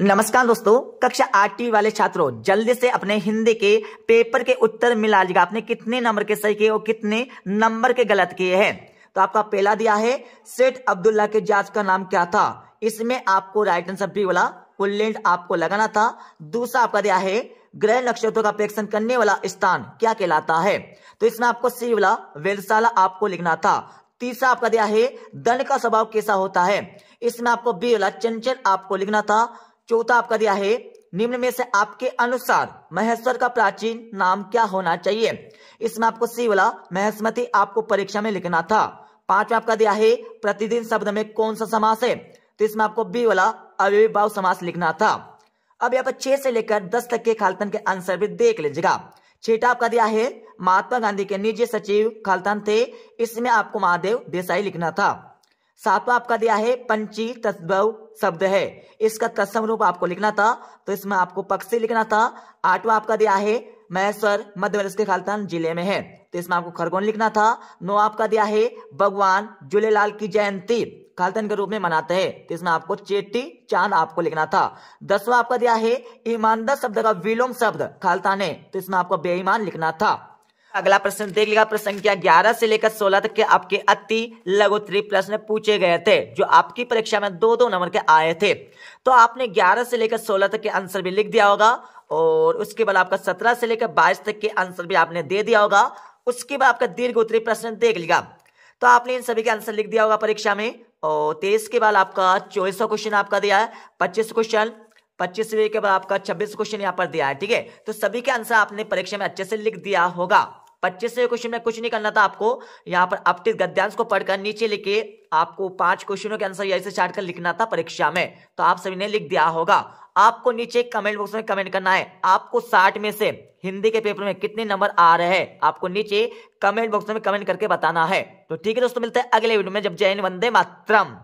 नमस्कार दोस्तों कक्षा आठवीं वाले छात्रों जल्दी से अपने हिंदी के पेपर के उत्तर मिला लीजिएगा आपने कितने नंबर के सही किए और कितने नंबर के गलत किए हैं तो आपका पहला दिया है सेठ अब्दुल्ला के जांच का नाम क्या था इसमें आपको राइट आंसर बी वाला कुल्लेंट आपको लगाना था दूसरा आपका दिया है ग्रह नक्षत्रों का प्रेक्षण करने वाला स्थान क्या कहलाता है तो इसमें आपको सी वाला वेलशाला आपको लिखना था तीसरा आपका दिया है दंड का स्वभाव कैसा होता है इसमें आपको बी वाला चंचल आपको लिखना था चौथा आपका दिया है निम्न में से आपके अनुसार महेश्वर का प्राचीन नाम क्या होना चाहिए इसमें आपको सी वाला महेशमती आपको परीक्षा में लिखना था पांचवा आपका दिया है प्रतिदिन शब्द में कौन सा समास है तो इसमें आपको बी वाला अविभाव समास लिखना था अब यहाँ पर छह से लेकर दस तक के खालतन के आंसर भी देख लीजिएगा छेटा आपका दिया है महात्मा गांधी के निजी सचिव खालतन थे इसमें आपको महादेव देसाई लिखना था सातवा आपका दिया है पंची तस्व शब्द है इसका तत्सम रूप आपको लिखना था तो इसमें आपको पक्षी लिखना था आठवा आपका दिया है महेश्वर मध्य प्रदेश के खालतान जिले में है तो इसमें आपको खरगोन लिखना था नौ आपका दिया है भगवान झूलेलाल की जयंती खालतन के रूप में मनाते हैं तो इसमें आपको चेटी चांद आपको लिखना था दसवा आपका दिया है ईमानदार शब्द का विलोम शब्द खालतान है तो इसमें आपको बेईमान लिखना था अगला प्रश्न देख लेगा प्रश्न संख्या 11 से लेकर 16 तक के आपके अति लघु प्रश्न पूछे गए थे जो आपकी परीक्षा में दो दो नंबर के आए थे तो आपने 11 से लेकर 16 तक के आंसर भी लिख दिया होगा और उसके बाद आपका 17 से लेकर 22 तक के आंसर भी आपने दे दिया होगा उसके बाद आपका दीर्घ उत्तरी प्रश्न देख लिया तो आपने इन सभी के आंसर लिख दिया होगा परीक्षा में और तेईस के बाद आपका चौबीसों क्वेश्चन आपका दिया है पच्चीस क्वेश्चन पच्चीस के बाद आपका छब्बीस क्वेश्चन यहाँ पर दिया है ठीक है तो सभी के आंसर आपने परीक्षा में अच्छे से लिख दिया होगा पच्चीसवें क्वेश्चन में कुछ नहीं करना था आपको यहाँ पर अपटित गद्यांश को पढ़कर नीचे लिखे आपको पांच क्वेश्चनों के आंसर यही से चार्ट कर लिखना था परीक्षा में तो आप सभी ने लिख दिया होगा आपको नीचे कमेंट बॉक्स में कमेंट करना है आपको साठ में से हिंदी के पेपर में कितने नंबर आ रहे हैं आपको नीचे कमेंट बॉक्स में कमेंट करके बताना है तो ठीक है दोस्तों मिलते हैं अगले वीडियो में जब जैन वंदे मातरम